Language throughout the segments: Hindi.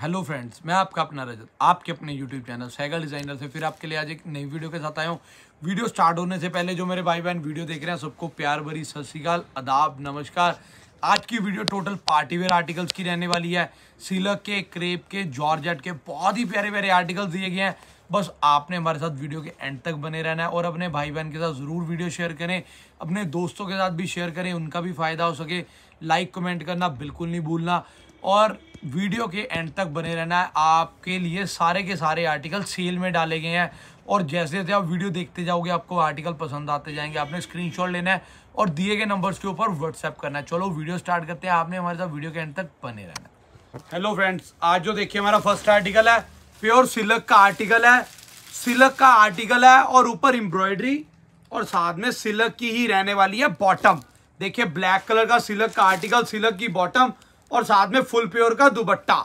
हेलो फ्रेंड्स मैं आपका अपना रजत आपके अपने यूट्यूब चैनल सैगल डिज़ाइनर से फिर आपके लिए आज एक नई वीडियो के साथ आया हूँ वीडियो स्टार्ट होने से पहले जो मेरे भाई बहन वीडियो देख रहे हैं सबको प्यार भरी सत श्रीकाल अदाब नमस्कार आज की वीडियो टोटल पार्टीवेयर आर्टिकल्स की रहने वाली है सिलक के क्रेप के जॉर्ज के बहुत ही प्यारे प्यारे आर्टिकल्स दिए गए हैं बस आपने हमारे साथ वीडियो के एंड तक बने रहना है और अपने भाई बहन के साथ ज़रूर वीडियो शेयर करें अपने दोस्तों के साथ भी शेयर करें उनका भी फ़ायदा हो सके लाइक कमेंट करना बिल्कुल नहीं भूलना और वीडियो के एंड तक बने रहना है आपके लिए सारे के सारे आर्टिकल सेल में डाले गए हैं और जैसे जैसे आप वीडियो देखते जाओगे आपको आर्टिकल पसंद आते जाएंगे आपने स्क्रीनशॉट लेना है और दिए गए नंबर्स के ऊपर व्हाट्सएप करना है चलो वीडियो स्टार्ट करते हैं आपने हमारे साथ वीडियो के एंड तक बने रहना हेलो फ्रेंड्स आज जो देखिए हमारा फर्स्ट आर्टिकल है प्योर सिलक का आर्टिकल है सिलक का आर्टिकल है और ऊपर एम्ब्रॉयडरी और साथ में सिलक की ही रहने वाली है बॉटम देखिए ब्लैक कलर का सिलक का आर्टिकल सिलक की बॉटम और साथ में फुल प्योर का दुबट्टा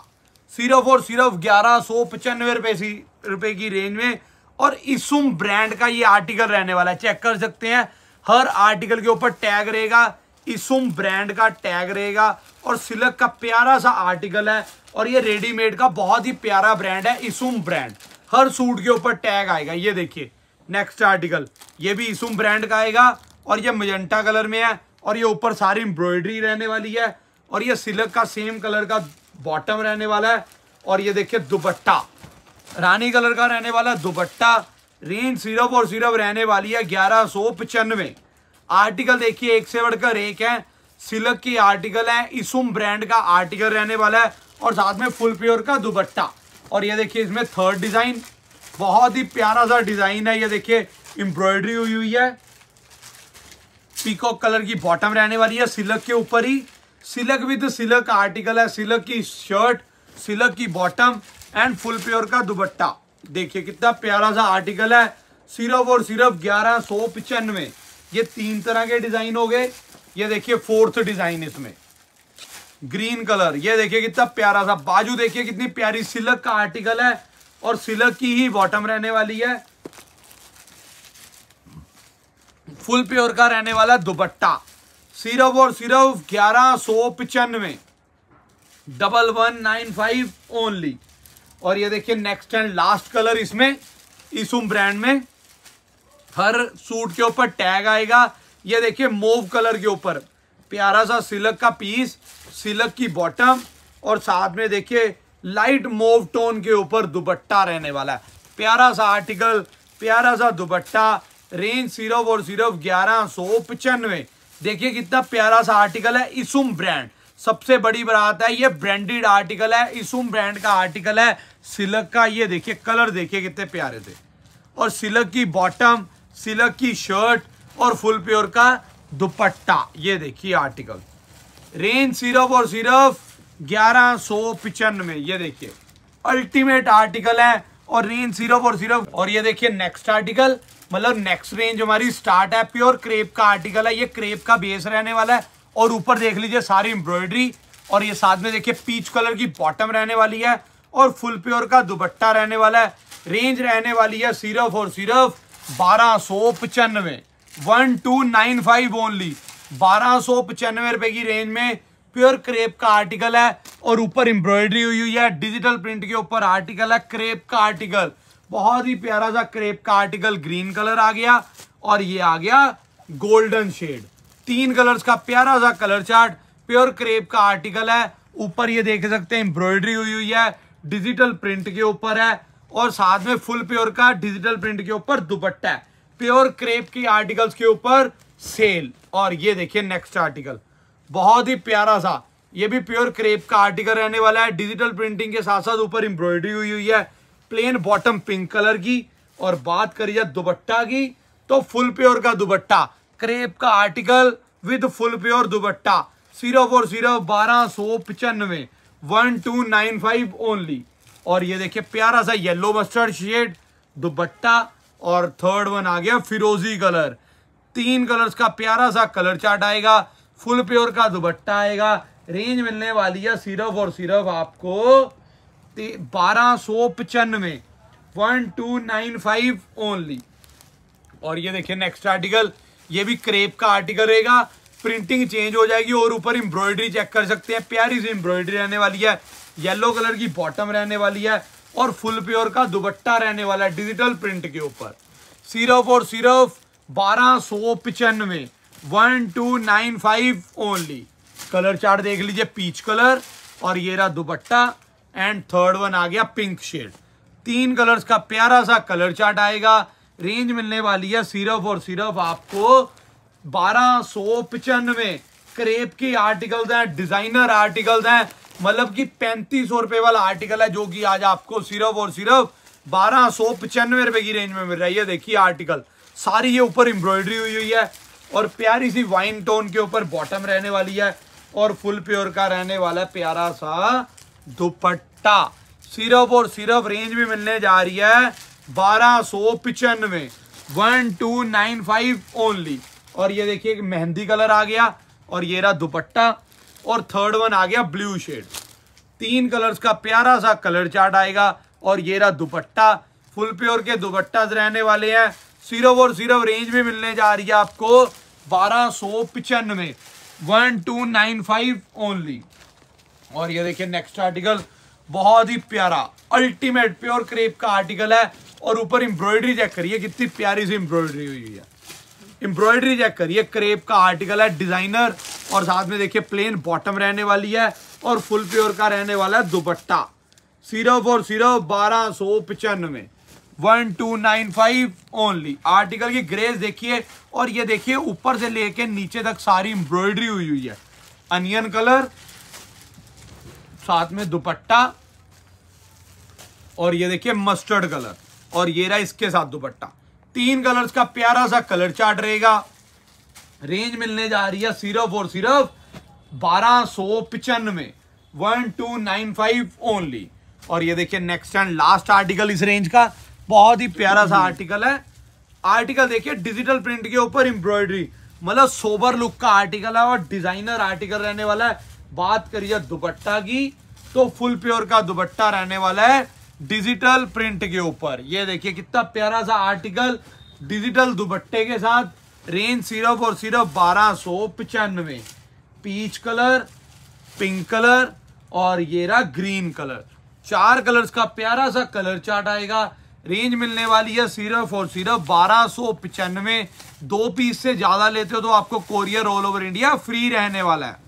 सिर्फ और सिर्फ ग्यारह सौ पचानवे रुपये रुपये की रेंज में और इसम ब्रांड का ये आर्टिकल रहने वाला है चेक कर सकते हैं हर आर्टिकल के ऊपर टैग रहेगा इसम ब्रांड का टैग रहेगा और सिलक का प्यारा सा आर्टिकल है और ये रेडीमेड का बहुत ही प्यारा ब्रांड है इसुम ब्रांड हर सूट के ऊपर टैग आएगा ये देखिए नेक्स्ट आर्टिकल ये भी इसम ब्रांड का आएगा और ये मजेंटा कलर में है और ये ऊपर सारी एम्ब्रॉयडरी रहने वाली है और ये सिलक का सेम कलर का बॉटम रहने वाला है और ये देखिए दुपट्टा रानी कलर का रहने वाला दुपट्टा रेंज सिर्फ और सिर्फ रहने वाली है ग्यारह सौ पचानवे आर्टिकल देखिए एक से बढ़कर एक है सिलक की आर्टिकल है इसुम ब्रांड का आर्टिकल रहने वाला है और साथ में फुल प्योर का दुपट्टा और ये देखिए इसमें थर्ड डिज़ाइन बहुत ही प्यारा सा डिज़ाइन है ये देखिए एम्ब्रॉयडरी हुई हुई है पीकॉक कलर की बॉटम रहने वाली है सिल्क के ऊपर ही सिलक विद सिलक आर्टिकल है सिलक की शर्ट सिलक की बॉटम एंड फुल प्योर का दुबट्टा देखिए कितना प्यारा सा आर्टिकल है सिर्फ और सिर्फ ग्यारह सौ पचानवे ये तीन तरह के डिजाइन हो गए ये देखिए फोर्थ डिजाइन इसमें ग्रीन कलर ये देखिए कितना प्यारा सा बाजू देखिए कितनी प्यारी सिलक का आर्टिकल है और सिलक की ही बॉटम रहने वाली है फुल प्योर का रहने वाला दुपट्टा सिर्फ और सिर्फ ग्यारह सौ पचानवे double one nine five only और ये देखिए नेक्स्ट एंड लास्ट कलर इसमें इस ब्रांड में हर सूट के ऊपर टैग आएगा ये देखिए मोव कलर के ऊपर प्यारा सा सिलक का पीस सिलक की बॉटम और साथ में देखिए लाइट मोव टोन के ऊपर दुबट्टा रहने वाला है प्यारा सा आर्टिकल प्यारा सा दुबट्टा रेंज सिर्फ और सिर्फ ग्यारह सौ पचानवे देखिए कितना प्यारा सा आर्टिकल है इसुम ब्रांड सबसे बड़ी बात है ये ब्रांडेड आर्टिकल है इसुम ब्रांड का आर्टिकल है सिलक का ये देखिए कलर देखिए कितने प्यारे थे और सिलक की बॉटम सिलक की शर्ट और फुल प्योर का दुपट्टा ये देखिए आर्टिकल रेंज सिर्फ और सिर्फ ग्यारह सौ पिचानवे ये देखिए अल्टीमेट आर्टिकल है और रेंज सिर्फ और सिर्फ और ये देखिए नेक्स्ट आर्टिकल मतलब नेक्स्ट रेंज हमारी स्टार्ट है प्योर क्रेप का आर्टिकल है ये क्रेप का बेस रहने वाला है और ऊपर देख लीजिए सारी एम्ब्रॉयडरी और ये साथ में देखिए पीच कलर की बॉटम रहने वाली है और फुल प्योर का दुपट्टा रहने वाला है रेंज रहने वाली है सिर्फ और सिर्फ बारह सौ पचानवे one two nine five only बारह सौ पचानवे रुपए की रेंज में प्योर क्रेप का आर्टिकल है और ऊपर एम्ब्रॉयडरी हुई हुई है डिजिटल प्रिंट के ऊपर आर्टिकल है क्रेप का आर्टिकल बहुत ही प्यारा सा क्रेप का आर्टिकल ग्रीन कलर आ गया और ये आ गया गोल्डन शेड तीन कलर्स का प्यारा सा कलर चार्ट प्योर क्रेप का आर्टिकल है ऊपर ये देख सकते हैं एम्ब्रॉयडरी हुई हुई है डिजिटल प्रिंट के ऊपर है और साथ में फुल प्योर का डिजिटल प्रिंट के ऊपर दुपट्टा है प्योर क्रेप की आर्टिकल्स के ऊपर सेल और ये देखिए नेक्स्ट आर्टिकल बहुत ही प्यारा सा ये भी प्योर क्रेप का आर्टिकल रहने वाला है डिजिटल प्रिंटिंग के साथ साथ ऊपर एम्ब्रॉयडरी हुई हुई है प्लेन बॉटम पिंक कलर की और बात करी जाए दुबट्टा की तो फुल प्योर का दुबट्टा क्रेप का आर्टिकल विद फुल प्योर दुबट्टा सिर्फ और सिर्फ बारह सौ पचानवे one two nine five only और ये देखिए प्यारा सा येलो मस्टर्ड शेड दुबट्टा और थर्ड वन आ गया फिरोजी कलर तीन कलर्स का प्यारा सा कलर चार्ट आएगा फुल प्योर का दुबट्टा आएगा रेंज मिलने वाली है सिर्फ और सिर्फ आपको बारह one two nine five only और ये देखिए नेक्स्ट आर्टिकल ये भी क्रेप का आर्टिकल रहेगा प्रिंटिंग चेंज हो जाएगी और ऊपर एम्ब्रॉयडरी चेक कर सकते हैं प्यारी सी एम्ब्रॉयडरी रहने वाली है येलो कलर की बॉटम रहने वाली है और फुल प्योर का दुबट्टा रहने वाला है डिजिटल प्रिंट के ऊपर सिर्फ और सिर्फ बारह सौ पचानवे one two nine five only colour chart देख लीजिए पीच कलर और ये रहा दुबट्टा एंड थर्ड वन आ गया पिंक शेड तीन कलर्स का प्यारा सा कलर चार्ट आएगा रेंज मिलने वाली है सिर्फ और सिर्फ आपको बारह सौ पचानवे करेप की आर्टिकल्स हैं डिजाइनर आर्टिकल्स हैं मतलब कि पैंतीस सौ रुपए वाला आर्टिकल है जो कि आज आपको सिर्फ और सिर्फ बारह सौ पचानवे रुपए की रेंज में मिल रही है देखिए आर्टिकल सारी ये ऊपर एम्ब्रॉयडरी हुई हुई है और प्यारी सी वाइन टोन के ऊपर बॉटम रहने वाली है और फुल प्योर का रहने वाला प्यारा सा दुपट्टा सिर्फ और सिर्फ रेंज भी मिलने जा रही है बारह सौ पिचानवे one two nine five only और ये देखिए मेहंदी कलर आ गया और ये रहा दुपट्टा और थर्ड वन आ गया ब्लू शेड तीन कलर्स का प्यारा सा कलर चार्ट आएगा और ये रहा दुपट्टा फुल प्योर के दुपट्टा रहने वाले हैं सिर्फ और सिर्फ रेंज में मिलने जा रही है आपको बारह सौ पिचानवे one two nine five only और ये देखिए नेक्स्ट आर्टिकल बहुत ही प्यारा अल्टीमेट प्योर क्रेप का आर्टिकल है और ऊपर एम्ब्रॉयडरी चेक करिए कितनी प्यारी सी एम्ब्रॉयडरी हुई है एम्ब्रॉयडरी चेक करिए क्रेप का आर्टिकल है डिजाइनर और साथ में देखिए प्लेन बॉटम रहने वाली है और फुल प्योर का रहने वाला है दुपट्टा सिर्फ और सिर्फ बारह सौ पचानवे one two nine five only article की ग्रेस देखिए और ये देखिए ऊपर से लेके नीचे तक सारी एम्ब्रॉयडरी हुई हुई है अनियन कलर साथ में दुपट्टा और ये देखिए मस्टर्ड कलर और ये रहा इसके साथ दुपट्टा तीन कलर्स का प्यारा सा कलर चार्ट रहेगा रेंज मिलने जा रही है सिर्फ और सिर्फ बारह सो पिचानवे one two nine five only और ये देखिए नेक्स्ट एंड लास्ट आर्टिकल इस रेंज का बहुत ही प्यारा सा आर्टिकल है आर्टिकल देखिए डिजिटल प्रिंट के ऊपर एम्ब्रॉयडरी मतलब सोबर लुक का आर्टिकल है और डिजाइनर आर्टिकल रहने वाला है बात करिए दुपट्टा की तो फुल प्योर का दुपट्टा रहने वाला है डिजिटल प्रिंट के ऊपर ये देखिए कितना प्यारा सा आर्टिकल डिजिटल दुपट्टे के साथ रेंज सिर्फ और सिर्फ बारह सौ पचानवे पीच कलर पिंक कलर और ये रहा ग्रीन कलर चार कलर्स का प्यारा सा कलर चार्ट आएगा रेंज मिलने वाली है सिर्फ और सिर्फ बारह सौ पचानवे दो पीस से ज़्यादा लेते हो तो आपको courier all over India free रहने वाला है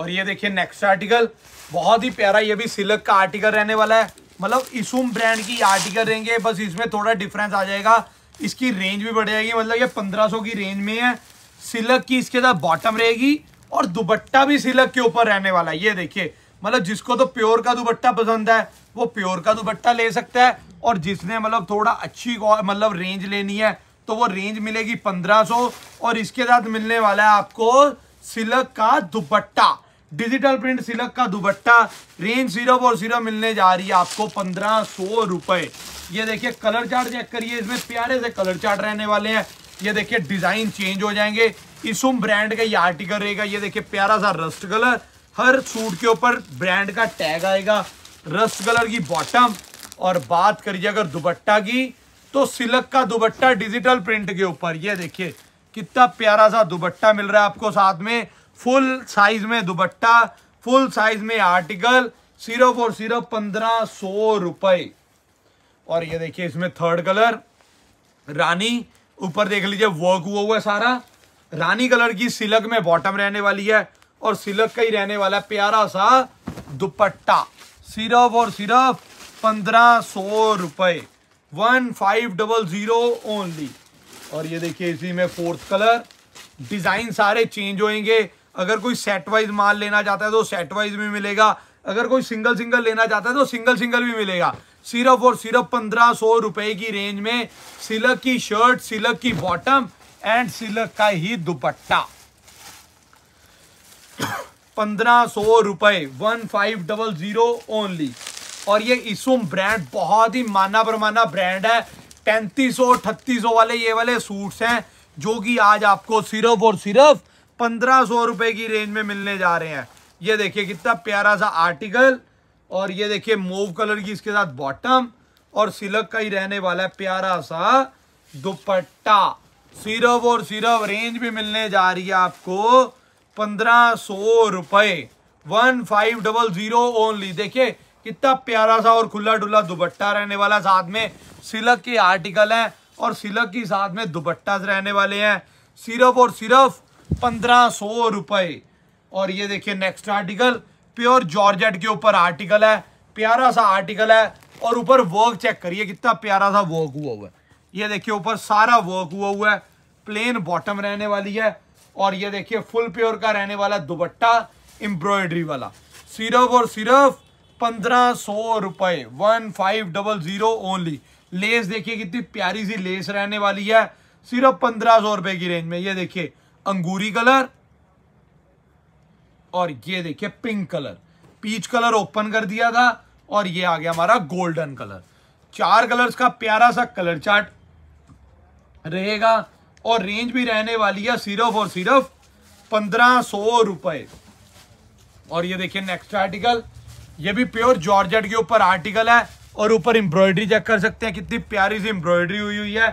और ये देखिए नेक्स्ट आर्टिकल बहुत ही प्यारा ये भी सिल्क का आर्टिकल रहने वाला है मतलब इसम ब्रांड की आर्टिकल रहेंगे बस इसमें थोड़ा डिफरेंस आ जाएगा इसकी रेंज भी बढ़ जाएगी मतलब ये 1500 की रेंज में है सिलक की इसके साथ बॉटम रहेगी और दुपट्टा भी सिलक के ऊपर रहने वाला है ये देखिए मतलब जिसको तो प्योर का दुपट्टा पसंद है वो प्योर का दुपट्टा ले सकता है और जिसने मतलब थोड़ा अच्छी मतलब रेंज लेनी है तो वो रेंज मिलेगी 1500 और इसके साथ मिलने वाला है आपको सिलक का दुपट्टा डिजिटल प्रिंट सिलक का दुबट्टा रेंज जीरो और जीरो मिलने जा रही है आपको पंद्रह सौ रुपए ये देखिए कलर चार्ट चेक करिए इसमें प्यारे से कलर चार्ट रहने वाले हैं ये देखिए डिजाइन चेंज हो जाएंगे इसम ब्रांड का ये आर्टिकल रहेगा ये देखिए प्यारा सा रस्ट कलर हर सूट के ऊपर ब्रांड का टैग आएगा रस्ट कलर की बॉटम और बात करिए अगर दुबट्टा की तो सिलक का दुबट्टा डिजिटल प्रिंट के ऊपर ये देखिए कितना प्यारा सा दुबट्टा मिल रहा है आपको साथ में फुल साइज में दुपट्टा फुल साइज में आर्टिकल सिर्फ और सिर्फ पंद्रह सौ रुपए और ये देखिए इसमें थर्ड कलर रानी ऊपर देख लीजिए वर्क हुआ हुआ है सारा रानी कलर की सिलक में बॉटम रहने वाली है और सिलक का ही रहने वाला है प्यारा सा दुपट्टा सिर्फ और सिर्फ पंद्रह सौ रुपये one five double zero only और ये देखिए इसी में फोर्थ कलर डिज़ाइन सारे चेंज होएंगे अगर कोई सेट वाइज माल लेना चाहता है तो सेट वाइज भी मिलेगा अगर कोई सिंगल सिंगल लेना चाहता है तो सिंगल सिंगल भी मिलेगा सिर्फ और सिर्फ पंद्रह सौ रुपए की रेंज में सिलक की शर्ट सिलक की बॉटम एंड सिलक का ही दुपट्टा पंद्रह सौ रुपए one five double zero only और ये इसम ब्रांड बहुत ही माना परमाना ब्रांड है पैंतीस सौ अठतीस वाले ये वाले सूट्स हैं जो कि आज आपको सिर्फ और सिर्फ पंद्रह सौ रुपए की रेंज में मिलने जा रहे हैं ये देखिए कितना प्यारा सा आर्टिकल और ये देखिए मोव कलर की इसके साथ बॉटम और सिलक का ही रहने वाला है प्यारा सा दुपट्टा सिर्फ और सिर्फ रेंज भी मिलने जा रही है आपको पंद्रह सौ रुपए one five double zero only देखिए कितना प्यारा सा और खुला डुला दुपट्टा रहने वाला साथ में सिलक के आर्टिकल है और सिलक के साथ में दुपट्टा रहने वाले हैं सिर्फ और सिर्फ पंद्रह सौ रुपए और ये देखिए नेक्स्ट आर्टिकल प्योर जॉर्जेट के ऊपर आर्टिकल है प्यारा सा आर्टिकल है और ऊपर वर्क चेक करिए कितना प्यारा सा वर्क हुआ हुआ है ये देखिए ऊपर सारा वर्क हुआ हुआ है प्लेन बॉटम रहने वाली है और ये देखिए फुल प्योर का रहने वाला दुबट्टा एम्ब्रॉयडरी वाला सिर्फ और सिर्फ पंद्रह सौ रुपये one five double zero only lace देखिए कितनी प्यारी सी लेस रहने वाली है सिर्फ पंद्रह सौ रुपए की रेंज में ये देखिए अंगूरी कलर और ये देखिए pink colour peach colour open कर दिया था और ये आ गया हमारा गोल्डन कलर चार कलर्स का प्यारा सा कलर चार्ट रहेगा और रेंज भी रहने वाली है सिर्फ और सिर्फ पंद्रह सौ रुपए और ये देखिए नेक्स्ट आर्टिकल ये भी प्योर जॉर्जेट के ऊपर आर्टिकल है और ऊपर एम्ब्रॉयडरी चेक कर सकते हैं कितनी प्यारी सी एम्ब्रॉयडरी हुई हुई है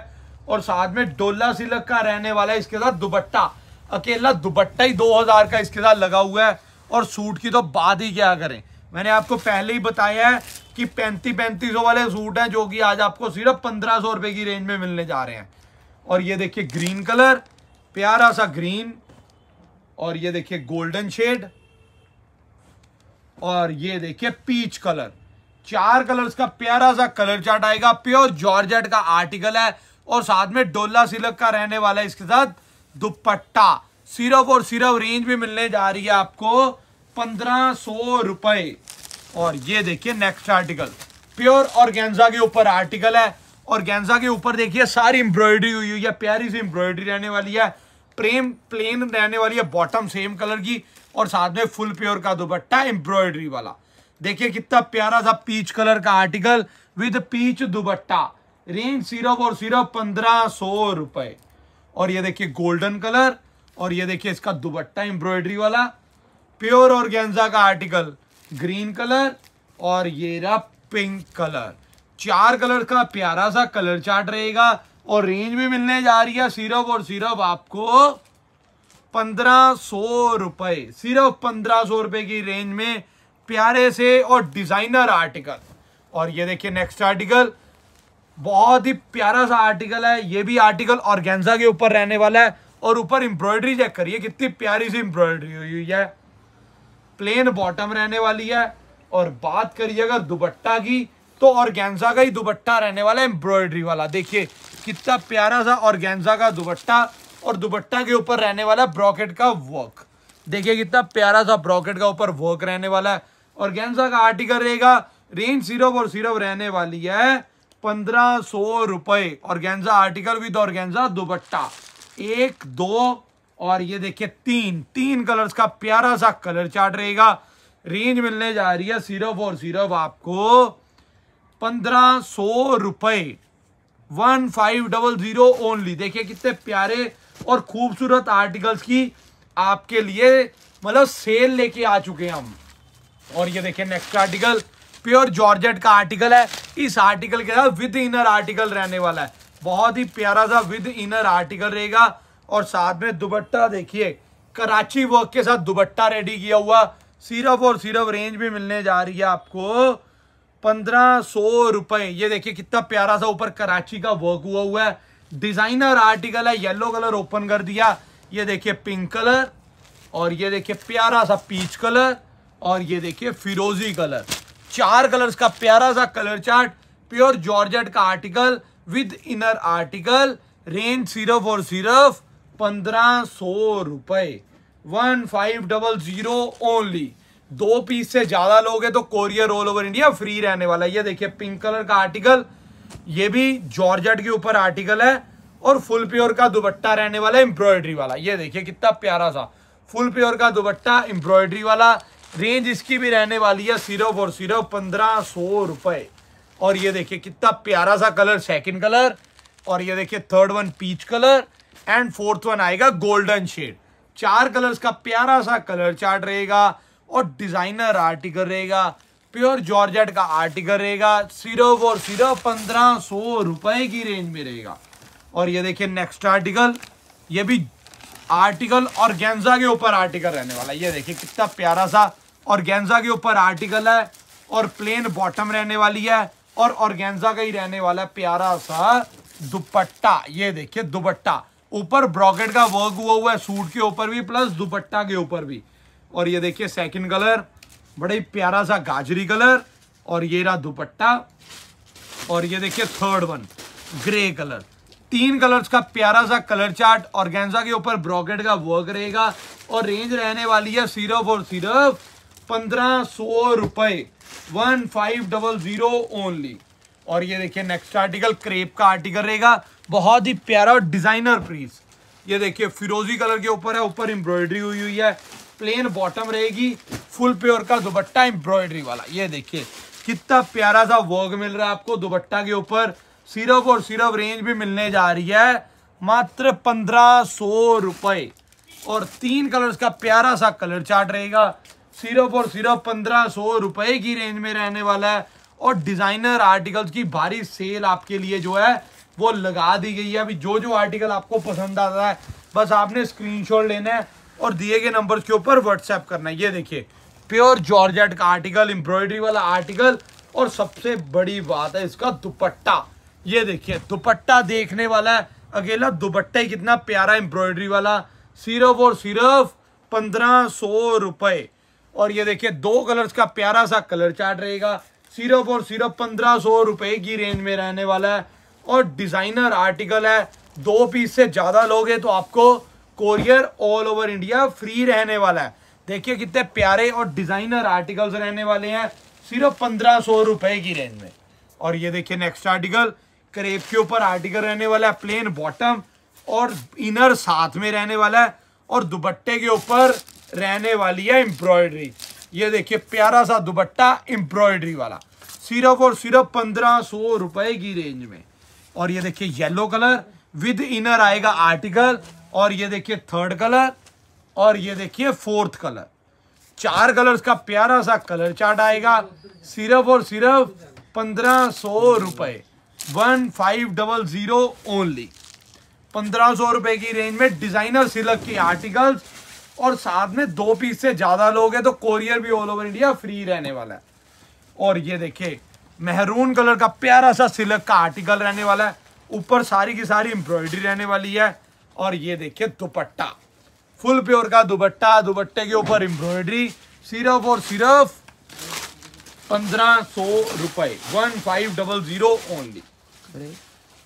और साथ में डोला सिलक का रहने वाला है इसके साथ दुबट्टा अकेला दुपट्टा ही 2000 का इसके साथ लगा हुआ है और सूट की तो बात ही क्या करें मैंने आपको पहले ही बताया है कि पैंतीस पैंतीस सौ वाले सूट हैं जो कि आज आपको सिर्फ पंद्रह सौ रुपए की रेंज में मिलने जा रहे हैं और ये देखिए ग्रीन कलर प्यारा सा ग्रीन और ये देखिए गोल्डन शेड और ये देखिए पीच कलर चार कलर्स का प्यारा सा कलर चार्ट आएगा प्योर जॉर्जेट का आर्टिकल है और साथ में डोला सिलक का रहने वाला है इसके साथ दुपट्टा सिर्फ और सिर्फ रेंज में मिलने जा रही है आपको पंद्रह सौ रुपए और ये देखिए नेक्स्ट आर्टिकल प्योर और गेंजा के ऊपर आर्टिकल है और गेंजा के ऊपर देखिए सारी एम्ब्रॉयडरी हुई हुई है प्यारी सी एम्ब्रॉयडरी रहने वाली है प्रेम प्लेन रहने वाली है बॉटम सेम कलर की और साथ में फुल प्योर का दुपट्टा एम्ब्रॉयडरी वाला देखिए कितना प्यारा सा पीच कलर का आर्टिकल विद पीच दुपट्टा रेंज सिर्फ और सिर्फ पंद्रह सौ रुपए और ये देखिए गोल्डन कलर और ये देखिए इसका दुबट्टा एम्ब्रॉयडरी वाला प्योर और का आर्टिकल ग्रीन कलर और ये रहा पिंक कलर चार कलर का प्यारा सा कलर चार्ट रहेगा और रेंज भी मिलने जा रही है सिर्फ और सिर्फ आपको पंद्रह सौ रुपए सिर्फ पंद्रह सौ रुपए की रेंज में प्यारे से और डिजाइनर आर्टिकल और ये देखिए नेक्स्ट आर्टिकल बहुत ही प्यारा सा आर्टिकल है ये भी आर्टिकल ऑर्गेन्जा के ऊपर रहने वाला है और ऊपर एम्ब्रॉयडरी चेक करिए कितनी प्यारी सी एम्ब्रॉयडरी हुई है प्लेन बॉटम रहने वाली है और बात करिए अगर दुपट्टा की तो ऑर्गेन्जा का ही दुपट्टा रहने वाला है एम्ब्रॉयडरी वाला देखिए कितना प्यारा सा ऑर्गेन्जा का दुपट्टा और दुपट्टा के ऊपर रहने वाला है ब्रॉकेट का वर्क देखिए कितना प्यारा सा ब्रॉकेट का ऊपर वर्क रहने वाला है ऑर्गेन्जा का आर्टिकल रहेगा रेंज सिरप और सिरप रहने वाली है पंद्रह सौ रुपए ऑर्गेन्जा आर्टिकल विद ऑर्गेन्जा दुपट्टा एक दो और ये देखिए तीन तीन कलर्स का प्यारा सा कलर चार्ट रहेगा रेंज मिलने जा रही है सिर्फ और सिर्फ आपको पंद्रह सौ रुपए one five double zero only देखिए कितने प्यारे और खूबसूरत आर्टिकल्स की आपके लिए मतलब सेल लेके आ चुके हैं हम और ये देखिए नेक्स्ट आर्टिकल प्योर जॉर्जेट का आर्टिकल है इस आर्टिकल के साथ विद इनर आर्टिकल रहने वाला है बहुत ही प्यारा सा विद इनर आर्टिकल रहेगा और साथ में दुबट्टा देखिए कराची वर्क के साथ दुबट्टा रेडी किया हुआ सिर्फ और सिर्फ रेंज भी मिलने जा रही है आपको पंद्रह सौ रुपए ये देखिए कितना प्यारा सा ऊपर कराची का वर्क हुआ हुआ है डिजाइनर आर्टिकल है येलो कलर ओपन कर दिया ये देखिए पिंक कलर और ये देखिए प्यारा सा पीच कलर और ये देखिए फिरोजी कलर चार कलर्स का प्यारा सा कलर चार्ट प्योर जॉर्जेट का article with inner article range सिर्फ और सिर्फ पंद्रह सौ रुपए one five double zero only दो पीस से ज्यादा लोगे तो courier all over India free रहने वाला है ये देखिए पिंक कलर का आर्टिकल ये भी जॉर्जेट के ऊपर आर्टिकल है और फुल प्योर का दुबट्टा रहने वाला है एम्ब्रॉयडरी वाला ये देखिए कितना प्यारा सा फुल प्योर का दुबट्टा एम्ब्रॉयडरी वाला रेंज इसकी भी रहने वाली है सिर्फ और सिर्फ पंद्रह सौ रुपए और ये देखिए कितना प्यारा सा कलर सेकंड कलर और ये देखिए third one peach colour and fourth one आएगा गोल्डन शेड चार कलर्स का प्यारा सा कलर चार्ट रहेगा और डिजाइनर आर्टिकल रहेगा प्योर जॉर्जेट का आर्टिकल रहेगा सिर्फ और सिर्फ पंद्रह सौ रुपए की रेंज में रहेगा और ये देखिए नेक्स्ट आर्टिकल ये भी आर्टिकल और गेंजा के ऊपर आर्टिकल रहने वाला है ये देखिए कितना प्यारा सा और गेंजा के ऊपर आर्टिकल है और प्लेन बॉटम रहने वाली है और गेंजा का ही रहने वाला है प्यारा सा दुपट्टा ये देखिए दुपट्टा ऊपर ब्रॉकेट का वर्क हुआ हुआ है सूट के ऊपर भी प्लस दुपट्टा के ऊपर भी और ये देखिए सेकंड कलर बड़ा ही प्यारा सा गाजरी कलर और ये रहा दुपट्टा और ये देखिए थर्ड वन ग्रे कलर तीन कलर्स का प्यारा सा कलर चार्ट ऑर्गेन्जा के ऊपर ब्रॉकेट का वर्क रहेगा और रेंज रहने वाली है सिर्फ और सिर्फ पंद्रह सौ रुपए one five double zero only और ये देखिए नेक्स्ट आर्टिकल क्रेप का आर्टिकल रहेगा बहुत ही प्यारा और डिजाइनर पीस ये देखिए फिरोजी कलर के ऊपर है ऊपर एम्ब्रॉयडरी हुई हुई है प्लेन बॉटम रहेगी फुल प्योर का दुबट्टा एम्ब्रॉयडरी वाला ये देखिए कितना प्यारा सा वर्क मिल रहा है आपको दुबट्टा के ऊपर सिर्फ और सिर्फ रेंज भी मिलने जा रही है मात्र पंद्रह सौ रुपये और तीन कलर्स का प्यारा सा कलर चार्ट रहेगा सिर्फ और सिर्फ पंद्रह सौ रुपये की रेंज में रहने वाला है और डिज़ाइनर आर्टिकल्स की भारी सेल आपके लिए जो है वो लगा दी गई है अभी जो जो आर्टिकल आपको पसंद आता है बस आपने स्क्रीन लेना है और दिए गए नंबर के ऊपर व्हाट्सएप करना है ये देखिए प्योर जॉर्जेट का आर्टिकल एम्ब्रॉयडरी वाला आर्टिकल और सबसे बड़ी बात है इसका दुपट्टा ये देखिए दुपट्टा देखने वाला है अकेला दुपट्टा ही कितना प्यारा एम्ब्रॉयडरी वाला सिर्फ और सिर्फ पंद्रह सौ रुपए और ये देखिए दो कलर्स का प्यारा सा कलर चार्ट रहेगा सिर्फ और सिर्फ पंद्रह सौ रुपए की रेंज में रहने वाला है और डिजाइनर आर्टिकल है दो पीस से ज्यादा लोगे तो आपको courier all over India free रहने वाला है देखिए कितने प्यारे और डिजाइनर आर्टिकल्स रहने वाले हैं सिर्फ पंद्रह सौ रुपए की रेंज में और ये देखिए नेक्स्ट आर्टिकल करेब के ऊपर आर्टिकल रहने वाला है प्लेन बॉटम और इनर साथ में रहने वाला है और दुबट्टे के ऊपर रहने वाली है एम्ब्रॉयडरी ये देखिए प्यारा सा दुपट्टा एम्ब्रॉयडरी वाला सिर्फ और सिर्फ पंद्रह सौ रुपए की रेंज में और ये देखिए येलो कलर विद इनर आएगा आर्टिकल और ये देखिए थर्ड कलर और ये देखिए फोर्थ कलर चार कलर्स का प्यारा सा कलर चार्ट आएगा सिर्फ और सिर्फ पंद्रह सौ रुपए one five double zero only पंद्रह सौ रुपए की रेंज में डिज़ाइनर सिलक की आर्टिकल्स और साथ में दो पीस से ज़्यादा लोग हैं तो कोरियर भी ऑल ओवर इंडिया फ्री रहने वाला है और ये देखिए मेहरून कलर का प्यारा सा सिलक का आर्टिकल रहने वाला है ऊपर सारी की सारी एम्ब्रॉयडरी रहने वाली है और ये देखिए दुपट्टा फुल प्योर का दुपट्टा दुपट्टे के ऊपर एम्ब्रॉयडरी सिर्फ और सिर्फ पंद्रह सौ रुपए वन ओनली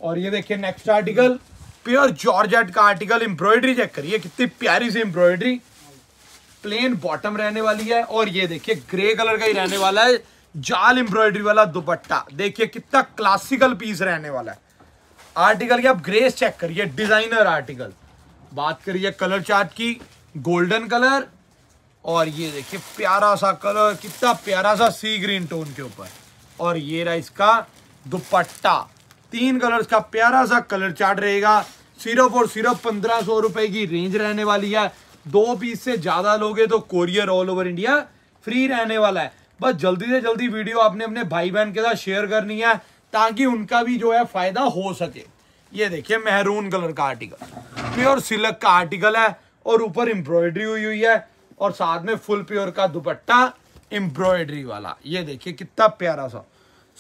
और ये देखिए नेक्स्ट आर्टिकल प्योर जॉर्जेट का आर्टिकल एम्ब्रॉयडरी चेक करिए कितनी प्यारी सी एम्ब्रॉयडरी प्लेन बॉटम रहने वाली है और ये देखिए ग्रे कलर का ही रहने वाला है जाल एम्ब्रॉयडरी वाला दुपट्टा देखिए कितना क्लासिकल पीस रहने वाला है आर्टिकल की आप ग्रेस चेक करिए डिजाइनर आर्टिकल बात करिए कलर चार्ट की गोल्डन कलर और ये देखिए प्यारा सा कलर कितना प्यारा सा सी ग्रीन टोन के ऊपर और ये रहा इसका दुपट्टा तीन कलर्स का प्यारा सा कलर चार्ट रहेगा सिर्फ और सिर्फ पंद्रह सौ रुपए की रेंज रहने वाली है दो पीस से ज़्यादा लोगे तो courier all over India free रहने वाला है बस जल्दी से जल्दी वीडियो आपने अपने भाई बहन के साथ शेयर करनी है ताकि उनका भी जो है फ़ायदा हो सके ये देखिए मेहरून कलर का आर्टिकल प्योर सिल्क का आर्टिकल है और ऊपर एम्ब्रॉयडरी हुई हुई है और साथ में फुल प्योर का दुपट्टा एम्ब्रॉयडरी वाला ये देखिए कितना प्यारा सा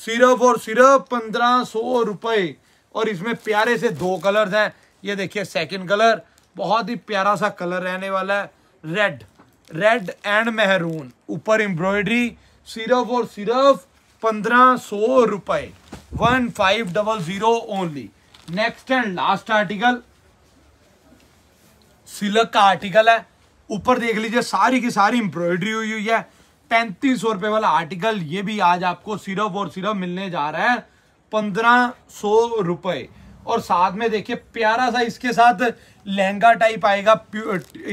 सिर्फ और सिर्फ पंद्रह सौ रुपये और इसमें प्यारे से दो कलर्स हैं ये देखिए सेकंड कलर बहुत ही प्यारा सा कलर रहने वाला है रेड रेड एंड मेहरून ऊपर एम्ब्रॉयडरी सिर्फ और सिर्फ पंद्रह सौ रुपये one five double zero only next and last article silk का आर्टिकल है ऊपर देख लीजिए सारी की सारी एम्ब्रॉयडरी हुई हुई है पैंतीस सौ रुपए वाला आर्टिकल ये भी आज आपको सिर्फ और सिर्फ मिलने जा रहा है पंद्रह सौ रुपए और साथ में देखिए प्यारा सा इसके साथ लहंगा टाइप आएगा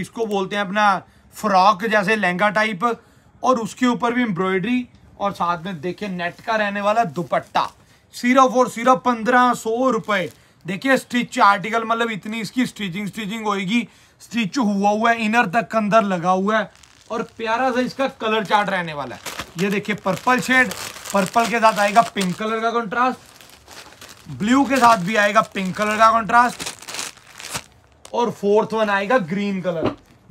इसको बोलते हैं अपना फ्रॉक जैसे लहंगा टाइप और उसके ऊपर भी एम्ब्रॉयडरी और साथ में देखिए नेट का रहने वाला दुपट्टा सिर्फ और सिर्फ पंद्रह सौ रुपए देखिए स्टिच आर्टिकल मतलब इतनी इसकी स्टिचिंग स्टिचिंग होएगी स्टिच हुआ हुआ है इनर तक अंदर लगा हुआ है और प्यारा सा इसका कलर चार्ट रहने वाला है ये देखिए पर्पल शेड पर्पल के साथ आएगा पिंक कलर का कॉन्ट्रास्ट ब्लू के साथ भी आएगा पिंक कलर का कॉन्ट्रास्ट और फोर्थ वन आएगा ग्रीन कलर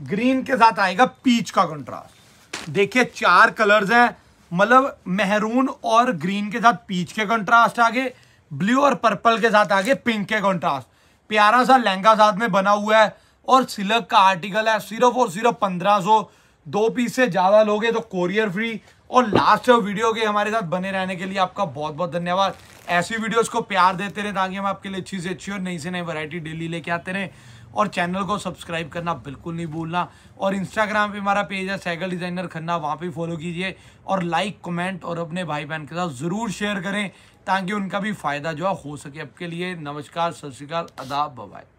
ग्रीन के साथ आएगा पीच का कंट्रास्ट देखिए चार कलर्स हैं मतलब मेहरून और ग्रीन के साथ पीच के कंट्रास्ट आगे ब्लू और पर्पल के साथ आगे पिंक के कंट्रास्ट प्यारा सा लहंगा साथ में बना हुआ है और सिलक का आर्टिकल है सिर्फ और सिर्फ पंद्रह सौ दो पीस से ज़्यादा लोगे तो कोरियर फ्री और लास्ट वीडियो के हमारे साथ बने रहने के लिए आपका बहुत बहुत धन्यवाद ऐसी वीडियोस को प्यार देते रहे ताकि हम आपके लिए अच्छी से अच्छी और नई से नई वैरायटी डेली लेके आते रहें और चैनल को सब्सक्राइब करना बिल्कुल नहीं भूलना और इंस्टाग्राम पे हमारा पेज है साइकिल डिज़ाइनर खन्ना वहाँ पे फॉलो कीजिए और लाइक कमेंट और अपने भाई बहन के साथ ज़रूर शेयर करें ताकि उनका भी फ़ायदा जो है हो सके आपके लिए नमस्कार सत श्रीकाल अदाब बबाई